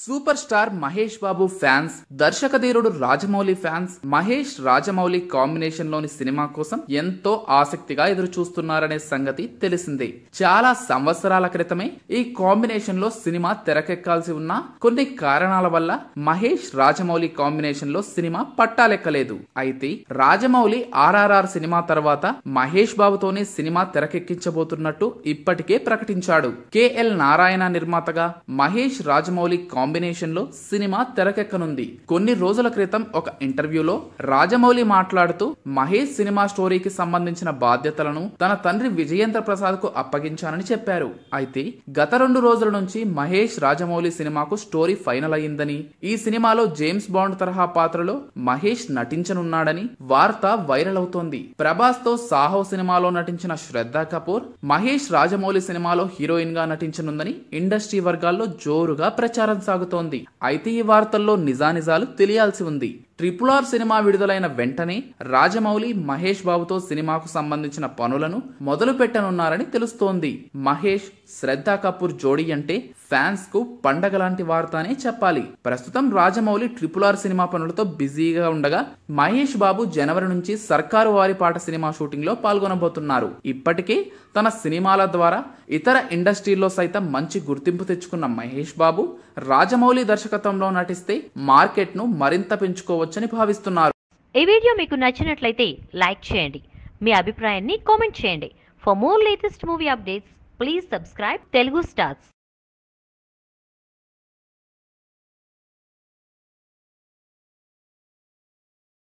super star Mahesh Babu fans దర్శకధీరుడు Rajamouli fans Mahesh Rajamouli combination లోని సినిమా కోసం ఎంతో ఆసక్తిగా ఎదురు చూస్తున్నారనే సంగతి తెలిసిందే చాలా సంవత్సరాల క్రితమే ఈ కాంబినేషన్ లో సినిమా తెరకెక్కాల్సి ఉన్న కొన్ని కారణాల వల్ల మహేష్ రాజమౌళి కాంబినేషన్ లో సినిమా పట్టాలెక్కలేదు అయితే రాజమౌళి ఆర్ఆర్ఆర్ సినిమా తర్వాత మహేష్ బాబుతోనే సినిమా తెరకెక్కించబోతున్నట్టు ఇప్పటికే ప్రకటించాడు కెఎల్ నారాయణ నిర్మాతగా మహేష్ రాజమౌళి కాంబినేషన్లో సినిమా తెరకెక్కనుంది కొన్ని రోజుల క్రితం ఒక ఇంటర్వ్యూలో రాజమౌళి మాట్లాడుతూ మహేష్ సినిమా స్టోరీకి సంబంధించిన బాధ్యతలను తన తండ్రి విజయేంద్ర ప్రసాద్ కు అప్పగించానని చెప్పారు అయితే గత రెండు రోజుల నుంచి మహేష్ రాజమౌళి సినిమాకు స్టోరీ ఫైనల్ అయిందని ఈ సినిమాలో జేమ్స్ బాండ్ తరహా పాత్రలో మహేష్ నటించనున్నాడని వార్త వైరల్ అవుతోంది ప్రభాస్ తో సాహో సినిమాలో నటించిన శ్రద్ధా కపూర్ మహేష్ రాజమౌళి సినిమాలో హీరోయిన్ గా నటించనుందని ఇండస్ట్రీ వర్గాల్లో జోరుగా ప్రచారం కొనసాగుతోంది అయితే ఈ వార్తల్లో నిజానిజాలు తెలియాల్సి ఉంది ట్రిపుల్ ఆర్ సినిమా విడుదలైన వెంటనే రాజమౌళి మహేష్ బాబుతో సినిమాకు సంబంధించిన పనులను మొదలు పెట్టనున్నారని తెలుస్తోంది మహేష్ శ్రద్ధా కపూర్ జోడీ అంటే ఫ్యాన్స్ కు పండగ లాంటి వార్త అనే చెప్పాలి ప్రస్తుతం రాజమౌళి ట్రిపుల్ ఆర్ సినిమా పనులతో బిజీగా ఉండగా మహేష్ బాబు జనవరి నుంచి సర్కారు వారి పాట సినిమా షూటింగ్ లో పాల్గొనబోతున్నారు ఇప్పటికే తన సినిమాల ద్వారా ఇతర ఇండస్ట్రీల్లో సైతం మంచి గుర్తింపు తెచ్చుకున్న మహేష్ బాబు రాజమౌళి దర్శకత్వంలో నటిస్తే మార్కెట్ను మరింత పెంచుకోవచ్చు చేసుకోవచ్చని భావిస్తున్నారు ఈ వీడియో మీకు నచ్చినట్లయితే లైక్ చేయండి మీ అభిప్రాయాన్ని కామెంట్ చేయండి for more latest movie updates please subscribe Telugu stars